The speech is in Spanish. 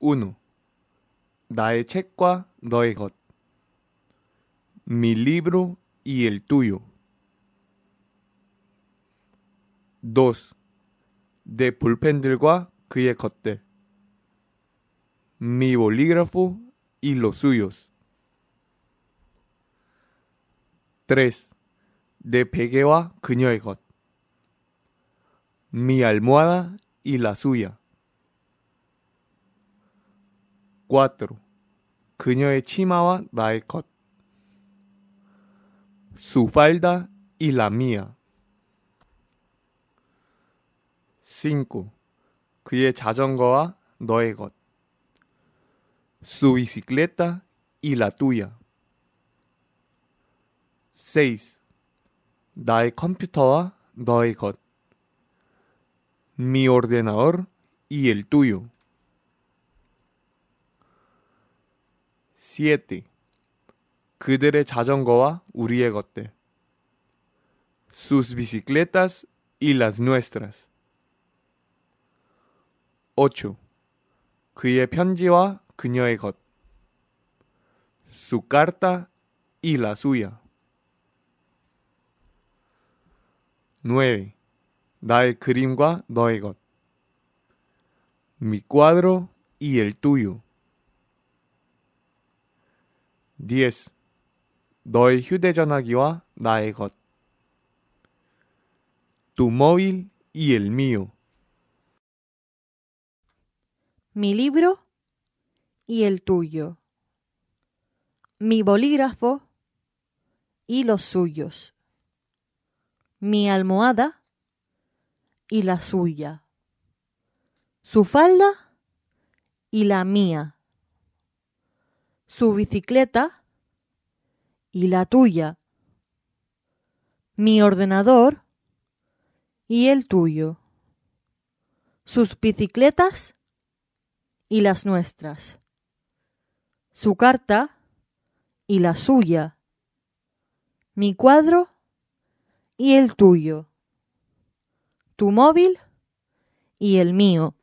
1. 나의 책과 너의 것. Mi libro y el tuyo. 2. 내 볼펜들과 그의 것들. Mi bolígrafo y los suyos. 3. 내 베개와 그녀의 것. Mi almohada y la suya. 4. 그녀의 치마와 나의 것. Su falda y la mía. 5. 그의 자전거와 너의 것. Su bicicleta y la tuya. 6. 나의 컴퓨터와 너의 것. Mi ordenador y el tuyo. 7. 그들의 자전거와 우리의 것들. Sus bicicletas y las nuestras. 8. 그의 편지와 그녀의 것. Su carta y la suya. 9. 나의 그림과 너의 것. Mi cuadro y el tuyo. Diez, Tu móvil y el mío. Mi libro y el tuyo. Mi bolígrafo y los suyos. Mi almohada y la suya. Su falda y la mía su bicicleta y la tuya, mi ordenador y el tuyo, sus bicicletas y las nuestras, su carta y la suya, mi cuadro y el tuyo, tu móvil y el mío.